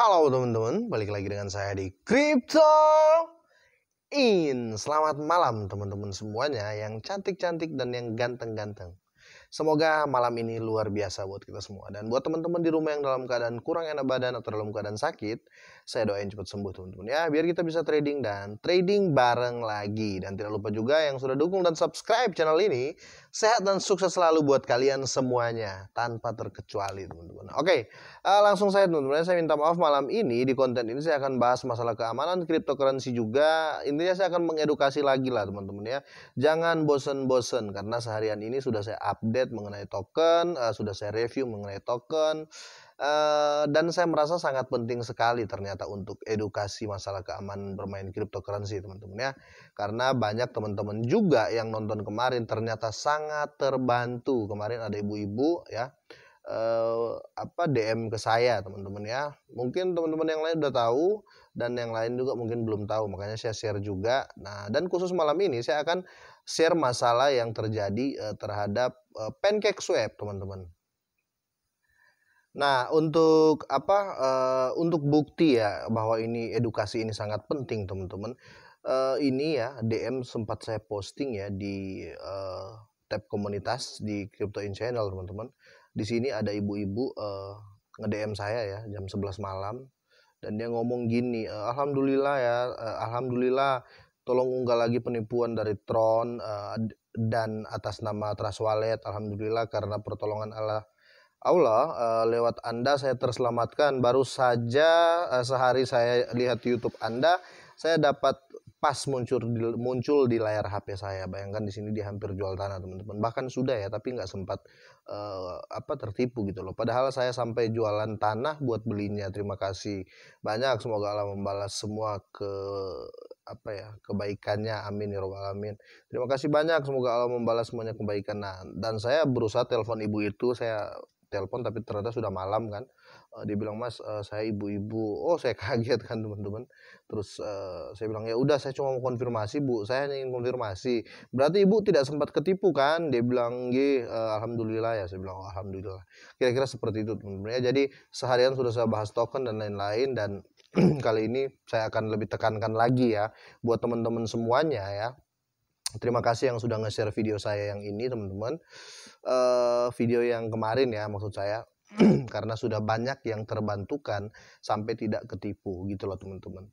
Halo teman-teman, balik lagi dengan saya di Crypto In. Selamat malam teman-teman semuanya yang cantik-cantik dan yang ganteng-ganteng. Semoga malam ini luar biasa buat kita semua. Dan buat teman-teman di rumah yang dalam keadaan kurang enak badan atau dalam keadaan sakit, saya doain cepat sembuh teman-teman ya. Biar kita bisa trading dan trading bareng lagi. Dan tidak lupa juga yang sudah dukung dan subscribe channel ini, sehat dan sukses selalu buat kalian semuanya tanpa terkecuali teman-teman. Oke, eh, langsung saya teman-teman, ya. saya minta maaf malam ini di konten ini saya akan bahas masalah keamanan cryptocurrency juga. Intinya saya akan mengedukasi lagi lah teman-teman ya. Jangan bosen-bosen karena seharian ini sudah saya update update mengenai token, uh, sudah saya review mengenai token, uh, dan saya merasa sangat penting sekali ternyata untuk edukasi masalah keamanan bermain cryptocurrency teman-teman ya, karena banyak teman-teman juga yang nonton kemarin ternyata sangat terbantu kemarin ada ibu-ibu ya. Uh, apa DM ke saya teman-teman ya mungkin teman-teman yang lain udah tahu dan yang lain juga mungkin belum tahu makanya saya share juga nah dan khusus malam ini saya akan share masalah yang terjadi uh, terhadap uh, pancake swap teman-teman nah untuk apa uh, untuk bukti ya bahwa ini edukasi ini sangat penting teman-teman uh, ini ya DM sempat saya posting ya di uh, tab komunitas di Crypto In Channel teman-teman di sini ada ibu-ibu uh, nge-DM saya ya jam 11 malam dan dia ngomong gini eh, alhamdulillah ya eh, alhamdulillah tolong unggah lagi penipuan dari Tron eh, dan atas nama Trust Wallet alhamdulillah karena pertolongan Allah Allah lewat Anda saya terselamatkan. Baru saja sehari saya lihat YouTube Anda, saya dapat pas muncul di, muncul di layar HP saya. Bayangkan di sini dia hampir jual tanah teman-teman. Bahkan sudah ya, tapi nggak sempat uh, apa tertipu gitu loh. Padahal saya sampai jualan tanah buat belinya. Terima kasih banyak. Semoga Allah membalas semua ke apa ya kebaikannya amin ya robbal alamin terima kasih banyak semoga Allah membalas semuanya kebaikan nah dan saya berusaha telepon ibu itu saya telepon tapi ternyata sudah malam kan uh, dia bilang mas uh, saya ibu-ibu oh saya kaget kan teman-teman terus uh, saya bilang ya udah saya cuma mau konfirmasi bu saya ingin konfirmasi berarti ibu tidak sempat ketipu kan dia bilang gih, uh, alhamdulillah ya saya bilang oh, alhamdulillah kira-kira seperti itu teman-teman ya jadi seharian sudah saya bahas token dan lain-lain dan kali ini saya akan lebih tekankan lagi ya buat teman-teman semuanya ya Terima kasih yang sudah nge-share video saya yang ini teman-teman uh, video yang kemarin ya maksud saya hmm. karena sudah banyak yang terbantukan sampai tidak ketipu gitu loh teman-teman.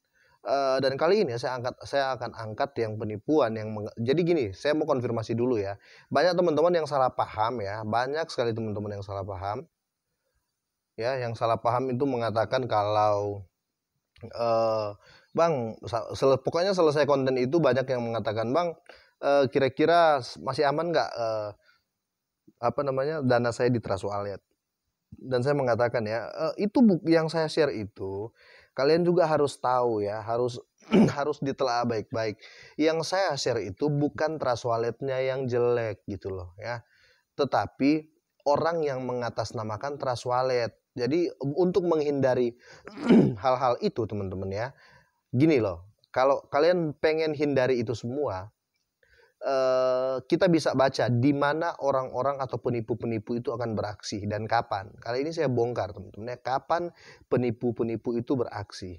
Uh, dan kali ini saya angkat saya akan angkat yang penipuan yang jadi gini saya mau konfirmasi dulu ya banyak teman-teman yang salah paham ya banyak sekali teman-teman yang salah paham ya yang salah paham itu mengatakan kalau uh, bang sel pokoknya selesai konten itu banyak yang mengatakan bang kira-kira uh, masih aman nggak uh, apa namanya dana saya di Trust Wallet dan saya mengatakan ya eh, itu buku yang saya share itu kalian juga harus tahu ya harus harus ditelaah baik-baik yang saya share itu bukan trust walletnya yang jelek gitu loh ya tetapi orang yang mengatasnamakan trust wallet jadi untuk menghindari hal-hal itu teman-teman ya gini loh kalau kalian pengen hindari itu semua Eh, kita bisa baca di mana orang-orang atau penipu-penipu itu akan beraksi dan kapan. Kali ini saya bongkar teman-teman ya, kapan penipu-penipu itu beraksi.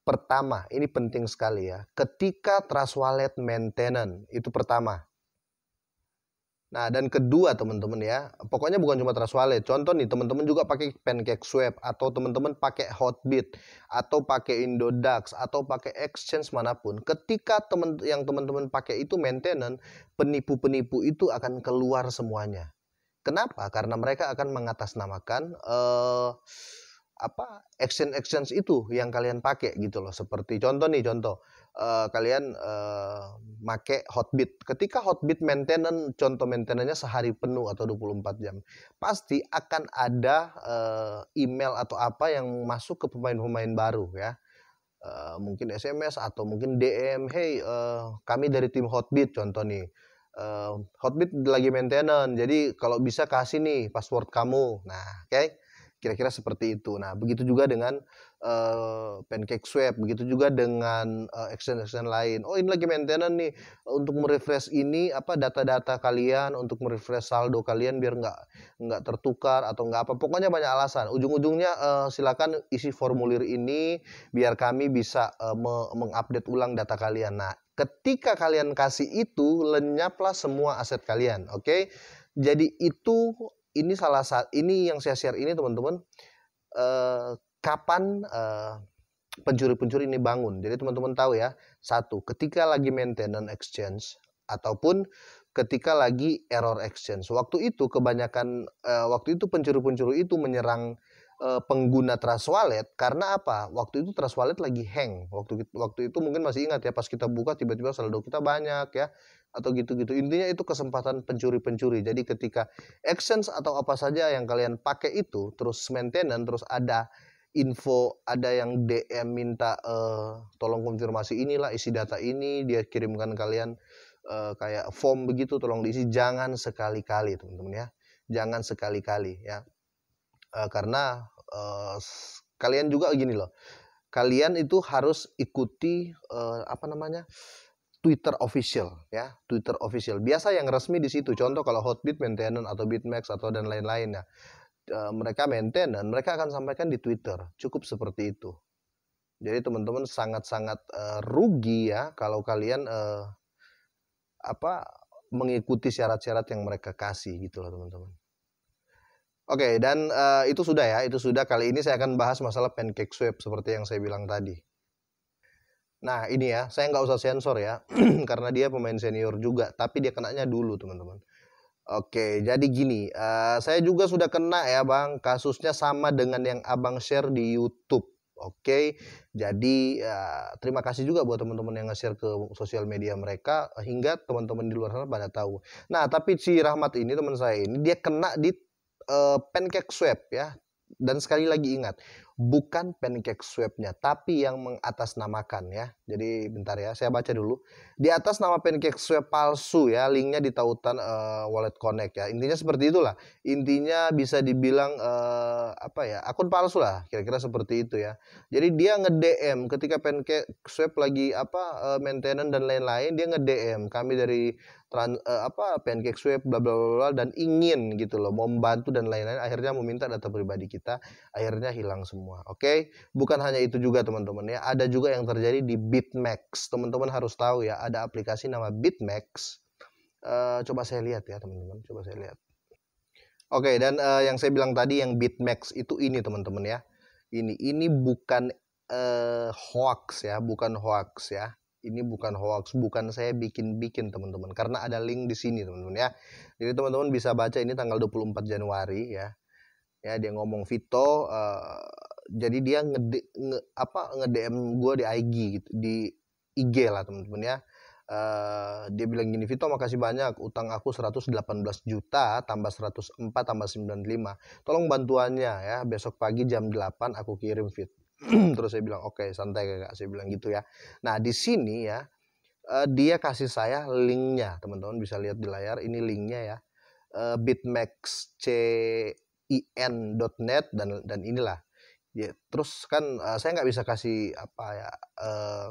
Pertama, ini penting sekali ya, ketika trust wallet maintenance itu pertama. Nah, dan kedua teman-teman ya, pokoknya bukan cuma trust wallet. Contoh nih, teman-teman juga pakai pancake swap atau teman-teman pakai hotbit atau pakai Indodax atau pakai exchange manapun. Ketika teman yang teman-teman pakai itu maintenance, penipu-penipu itu akan keluar semuanya. Kenapa? Karena mereka akan mengatasnamakan uh, apa exchange exchange itu yang kalian pakai gitu loh. Seperti contoh nih, contoh uh, kalian uh, make hotbit. Ketika hotbit maintenance, contoh maintenance sehari penuh atau 24 jam, pasti akan ada uh, email atau apa yang masuk ke pemain-pemain baru ya. Uh, mungkin SMS atau mungkin DM, hey uh, kami dari tim hotbit contoh nih. Uh, hotbit lagi maintenance, jadi kalau bisa kasih nih password kamu. Nah, oke. Okay? Kira-kira seperti itu. Nah, begitu juga dengan uh, pancake swap, begitu juga dengan uh, eh, extension-extension lain. Oh, ini lagi maintenance nih untuk merefresh ini apa data-data kalian untuk merefresh saldo kalian biar nggak nggak tertukar atau nggak apa. Pokoknya banyak alasan. Ujung-ujungnya uh, silakan isi formulir ini biar kami bisa uh, me mengupdate ulang data kalian. Nah, ketika kalian kasih itu lenyaplah semua aset kalian, oke? Okay? Jadi itu ini salah satu ini yang saya share ini teman-teman eh, kapan eh, pencuri-pencuri ini bangun. Jadi teman-teman tahu ya, satu ketika lagi maintenance exchange ataupun ketika lagi error exchange. Waktu itu kebanyakan eh, waktu itu pencuri-pencuri itu menyerang uh, pengguna Trust Wallet karena apa? Waktu itu Trust Wallet lagi hang. Waktu waktu itu mungkin masih ingat ya pas kita buka tiba-tiba saldo kita banyak ya atau gitu-gitu. Intinya itu kesempatan pencuri-pencuri. Jadi ketika exchange atau apa saja yang kalian pakai itu terus maintenance terus ada info ada yang DM minta uh, tolong konfirmasi inilah isi data ini dia kirimkan kalian uh, kayak form begitu tolong diisi jangan sekali-kali teman-teman ya. Jangan sekali-kali ya Eh, karena eh, kalian juga gini loh kalian itu harus ikuti eh, apa namanya Twitter official ya, Twitter official. Biasa yang resmi di situ. Contoh kalau Hotbit maintenance atau Bitmax atau dan lain-lain ya. mereka mereka maintenance, mereka akan sampaikan di Twitter. Cukup seperti itu. Jadi teman-teman sangat-sangat rugi ya kalau kalian apa mengikuti syarat-syarat yang mereka kasih gitu loh teman-teman. Oke, okay, dan uh, itu sudah ya, itu sudah. Kali ini saya akan bahas masalah pancake swap seperti yang saya bilang tadi. Nah, ini ya, saya nggak usah sensor ya, karena dia pemain senior juga, tapi dia kenanya dulu, teman-teman. Oke, jadi gini, uh, saya juga sudah kena ya, Bang. Kasusnya sama dengan yang Abang share di YouTube. Oke, jadi uh, terima kasih juga buat teman-teman yang nge-share ke sosial media mereka hingga teman-teman di luar sana pada tahu. Nah, tapi si Rahmat ini teman saya ini dia kena di uh, pancake Swap ya. Dan sekali lagi ingat, bukan pancake swabnya, tapi yang mengatasnamakan ya. Jadi bentar ya, saya baca dulu. Di atas nama pancake Swap palsu ya, linknya di tautan uh, wallet connect ya. Intinya seperti itulah. Intinya bisa dibilang uh, apa ya, akun palsu lah, kira-kira seperti itu ya. Jadi dia nge-DM ketika pancake Swap lagi apa uh, maintenance dan lain-lain, dia nge-DM kami dari trans, uh, apa pancake Swap bla bla bla dan ingin gitu loh, membantu dan lain-lain. Akhirnya meminta data pribadi kita, akhirnya hilang semua semua. Oke, okay? bukan hanya itu juga teman-teman ya. Ada juga yang terjadi di Bitmax. Teman-teman harus tahu ya, ada aplikasi nama Bitmax. Uh, coba saya lihat ya teman-teman, coba saya lihat. Oke, okay, dan uh, yang saya bilang tadi yang Bitmax itu ini teman-teman ya. Ini ini bukan uh, hoax ya, bukan hoax ya ini bukan hoax, bukan saya bikin-bikin teman-teman. Karena ada link di sini teman-teman ya. Jadi teman-teman bisa baca ini tanggal 24 Januari ya. Ya dia ngomong Vito uh, jadi dia ngede, nge, apa nge DM gue di IG gitu di IG lah teman-teman ya uh, dia bilang gini Vito makasih banyak utang aku 118 juta tambah 104 tambah 95 tolong bantuannya ya besok pagi jam 8 aku kirim Fit terus saya bilang oke okay, santai kakak saya bilang gitu ya nah di sini ya uh, dia kasih saya linknya teman-teman bisa lihat di layar ini linknya ya uh, eh, bitmaxcin.net dan dan inilah ya terus kan uh, saya nggak bisa kasih apa ya uh,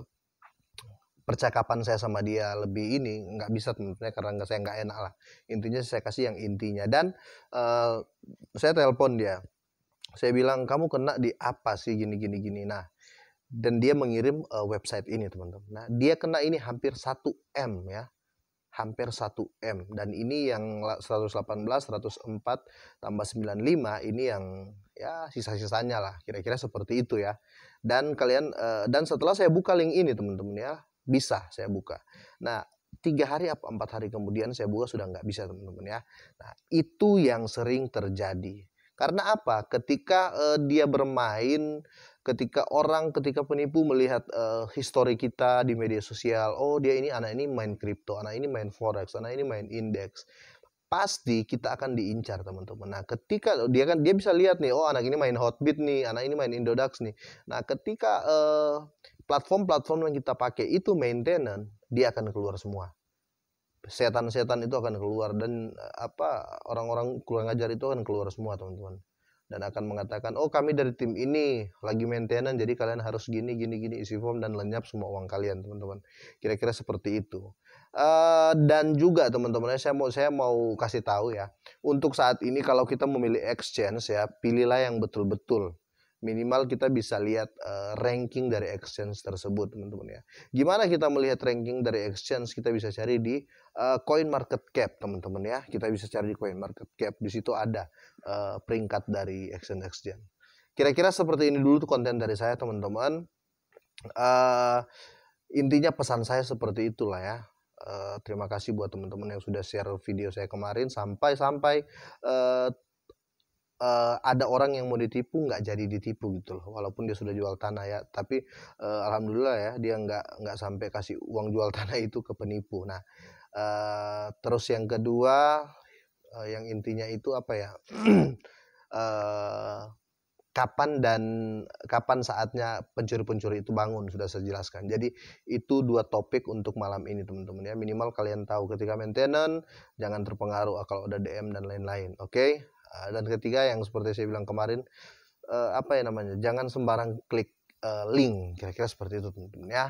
percakapan saya sama dia lebih ini nggak bisa tentunya karena saya nggak enak lah intinya saya kasih yang intinya dan uh, saya telepon dia saya bilang kamu kena di apa sih gini gini gini nah dan dia mengirim uh, website ini teman-teman nah dia kena ini hampir 1 m ya hampir 1 m dan ini yang 118 104 tambah 95 ini yang ya sisa-sisanya lah kira-kira seperti itu ya dan kalian eh, dan setelah saya buka link ini teman-teman ya bisa saya buka nah tiga hari apa empat hari kemudian saya buka sudah nggak bisa teman-teman ya nah itu yang sering terjadi karena apa ketika uh, dia bermain ketika orang ketika penipu melihat uh, eh, histori kita di media sosial oh dia ini anak ini main kripto anak ini main forex anak ini main indeks pasti kita akan diincar teman-teman. Nah ketika dia kan dia bisa lihat nih, oh anak ini main Hotbit nih, anak ini main Indodax nih. Nah ketika eh, platform-platform uh, yang kita pakai itu maintenance, dia akan keluar semua. Setan-setan itu akan keluar dan eh, apa orang-orang kurang ajar itu akan keluar semua teman-teman dan akan mengatakan, oh kami dari tim ini lagi maintenance, jadi kalian harus gini, gini, gini isi form dan lenyap semua uang kalian, teman-teman. Kira-kira seperti itu. Uh, dan juga teman-teman, ya, saya mau saya mau kasih tahu ya, untuk saat ini kalau kita memilih exchange ya, pilihlah yang betul-betul minimal kita bisa lihat uh, ranking dari exchange tersebut teman-teman ya. Gimana kita melihat ranking dari exchange kita bisa cari di uh, coin market cap teman-teman ya. Kita bisa cari di coin market cap di situ ada uh, peringkat dari exchange exchange. Kira-kira seperti ini dulu tuh konten dari saya teman-teman. Uh, intinya pesan saya seperti itulah ya. Uh, terima kasih buat teman-teman yang sudah share video saya kemarin sampai sampai uh, uh, ada orang yang mau ditipu nggak jadi ditipu gitu loh walaupun dia sudah jual tanah ya tapi uh, alhamdulillah ya dia nggak nggak sampai kasih uang jual tanah itu ke penipu nah uh, terus yang kedua uh, yang intinya itu apa ya uh, kapan dan kapan saatnya pencuri-pencuri itu bangun sudah saya jelaskan. Jadi itu dua topik untuk malam ini teman-teman ya. Minimal kalian tahu ketika maintenance jangan terpengaruh kalau ada DM dan lain-lain. Oke. Okay? Eh, dan ketiga yang seperti saya bilang kemarin uh, apa ya namanya jangan sembarang klik uh, link kira-kira seperti itu teman-teman ya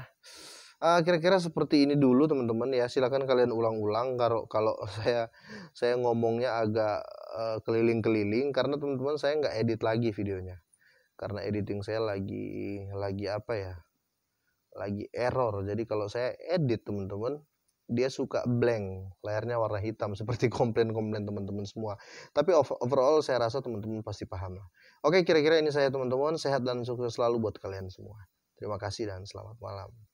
kira kira-kira seperti ini dulu teman-teman ya silakan kalian ulang-ulang kalau kalau saya saya ngomongnya agak uh, keliling-keliling karena teman-teman saya nggak edit lagi videonya karena editing saya lagi lagi apa ya lagi error jadi kalau saya edit teman-teman dia suka blank, layarnya warna hitam seperti komplain-komplain teman-teman semua. Tapi overall saya rasa teman-teman pasti paham lah. Oke, kira-kira ini saya teman-teman, sehat dan sukses selalu buat kalian semua. Terima kasih dan selamat malam.